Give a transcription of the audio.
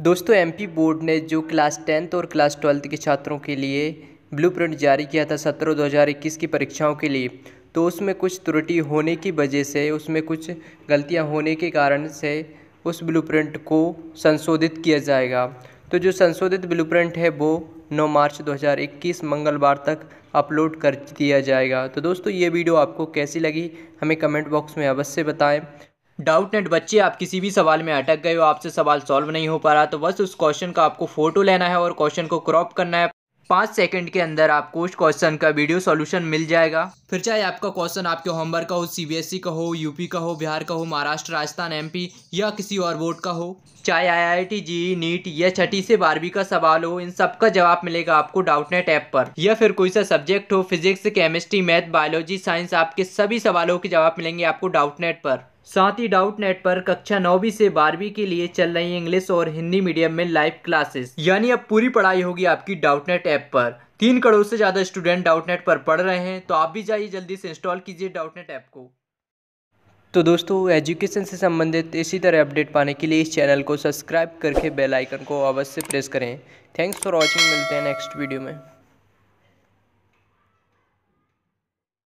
दोस्तों MP board ने जो क्लास टेंथ और क्लास ट्वेल्थ के छात्रों के लिए ब्लू प्रिंट जारी किया था सत्रह दो हज़ार इक्कीस की परीक्षाओं के लिए तो उसमें कुछ त्रुटि होने की वजह से उसमें कुछ गलतियां होने के कारण से उस ब्लू प्रिंट को संशोधित किया जाएगा तो जो संशोधित ब्लू प्रिंट है वो 9 मार्च 2021 मंगलवार तक अपलोड कर दिया जाएगा तो दोस्तों ये वीडियो आपको कैसी लगी हमें कमेंट बॉक्स में अवश्य बताएँ डाउट नेट बच्चे आप किसी भी सवाल में अटक गए हो आपसे सवाल सॉल्व नहीं हो पा रहा तो बस उस क्वेश्चन का आपको फ़ोटो लेना है और क्वेश्चन को क्रॉप करना है पाँच सेकंड के अंदर आपको उस क्वेश्चन का वीडियो सॉल्यूशन मिल जाएगा फिर चाहे आपका क्वेश्चन आपके होमवर्क का हो सीबीएसई का हो यूपी का हो बिहार का हो महाराष्ट्र राजस्थान एमपी या किसी और बोर्ड का हो चाहे आईआईटी जी नीट या छठी से बारहवीं का सवाल हो इन सब का जवाब मिलेगा आपको डाउटनेट ऐप पर या फिर कोई सा सब्जेक्ट हो physics chemistry math biology science आपके सभी सवालों के जवाब मिलेंगे आपको डाउटनेट पर साथ ही डाउट नेट पर कक्षा नौवीं से बारहवीं के लिए चल रही इंग्लिश और हिंदी मीडियम में लाइव क्लासेस यानी अब पूरी पढ़ाई होगी आपकी डाउट नेट ऐप पर तीन करोड़ से ज़्यादा स्टूडेंट डाउट नेट पर पढ़ रहे हैं तो आप भी जाइए जल्दी से इंस्टॉल कीजिए डाउट नेट ऐप को तो दोस्तों एजुकेशन से संबंधित इसी तरह अपडेट पाने के लिए इस चैनल को सब्सक्राइब करके बेलाइकन को अवश्य प्रेस करें थैंक्स फॉर वॉचिंग मिलते हैं नेक्स्ट वीडियो में